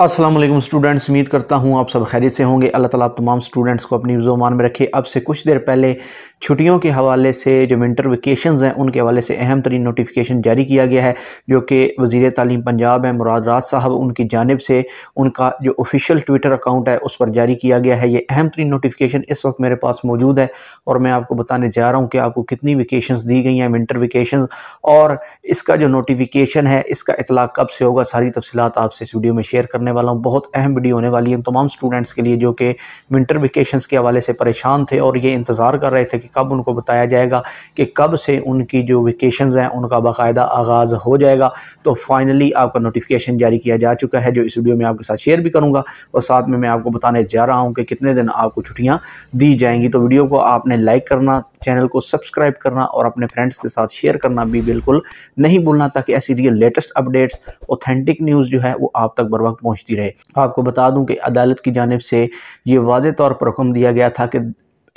Aslam students उम्मीद करता हूँ आप सब खैरियत से होंगे अल्लाह ताला आप तमाम स्टूडेंट्स को अपनी जुमान में रखे अब से कुछ देर पहले छुट्टियों के हवाले से जो विंटर वेकेशंस हैं उनके हवाले से अहम तरीन नोटिफिकेशन जारी किया गया है जो कि वज़ी तालीम पंजाब हैं मुराद राज साहब उनकी जानब से उनका जो ऑफिशियल ट्विटर अकाउंट है उस पर जारी किया गया है ये अहम तरीन नोटिफिकेशन इस वक्त मेरे पास मौजूद है और मैं आपको बताने जा रहा हूँ कि आपको कितनी वेकेशन दी गई हैं विंटर वेकेशन और इसका जो नोटिफिकेशन है इसका इतलाक़ कब से होगा सारी तफसीत आपसे इस वीडियो में शेयर करना करने वाला हूँ बहुत अहम वीडियो होने वाली है उन तमाम स्टूडेंट्स के लिए जो कि विंटर वेकेशन के हवाले से परेशान थे और ये इंतज़ार कर रहे थे कि कब उनको बताया जाएगा कि कब से उनकी जो वेकेशन हैं उनका बाकायदा आगाज़ हो जाएगा तो फाइनली आपका नोटिफिकेशन जारी किया जा चुका है जो इस वीडियो में आपके साथ शेयर भी करूँगा और साथ में मैं आपको बताने जा रहा हूँ कि कितने दिन आपको छुट्टियाँ दी जाएंगी तो वीडियो को आपने लाइक करना चैनल को सब्सक्राइब करना और अपने फ्रेंड्स के साथ शेयर करना भी बिल्कुल नहीं भूलना ताकि ऐसी real latest updates authentic news जो है वो आप तक बर वक्त पहुँच पहुँचती रहे आपको बता दूँ कि अदालत की जानब से ये वाज तौर पर हुक्म दिया गया था कि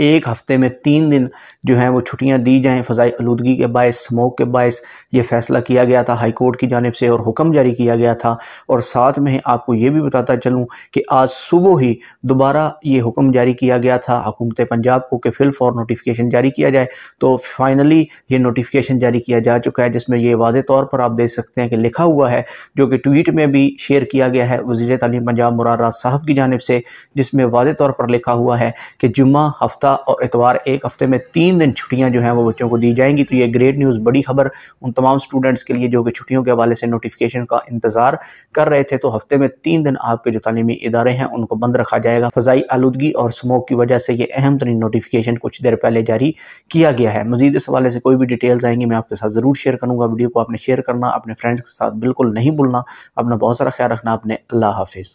एक हफ्ते में तीन दिन जो है वो छुट्टियां दी जाएं फ़जाई आलूदगी के बायस स्मोक के बायस ये फ़ैसला किया गया था हाई कोर्ट की जानब से और हुक्म जारी किया गया था और साथ में आपको ये भी बताता चलूँ कि आज सुबह ही दोबारा ये हुक्म जारी किया गया था हुकूमत पंजाब को कि फिल फॉर नोटिफिकेशन जारी किया जाए तो फाइनली ये नोटिफिकेशन जारी किया जा चुका है जिसमें ये वाज तौर पर आप देख सकते हैं कि लिखा हुआ है जो कि ट्वीट में भी शेयर किया गया है वजीर तालीम पंजाब मुरार साहब की जानब से जिसमें वाज तौर पर लिखा हुआ है कि जुम्मा हफ्ता का और इतवार एक हफ़्ते में तीन दिन छुट्टियां जो हैं वो बच्चों को दी जाएंगी तो ये ग्रेट न्यूज़ बड़ी खबर उन तमाम स्टूडेंट्स के लिए जो कि छुट्टियों के हवाले से नोटिफिकेशन का इंतज़ार कर रहे थे तो हफ्ते में तीन दिन आपके जो तलीमी इदारे हैं उनको बंद रखा जाएगा फ़जाई आलूदगी और स्मोक की वजह से ये अहम तरीन नोटिफिकेशन कुछ देर पहले जारी किया गया है मजीद इस हवाले से कोई भी डिटेल्स आएंगी मैं आपके साथ ज़रूर शेयर करूँगा वीडियो को आपने शेयर करना अपने फ्रेंड्स के साथ बिल्कुल नहीं भूलना अपना बहुत सारा ख्याल रखना अपने अल्लाह हाफिज़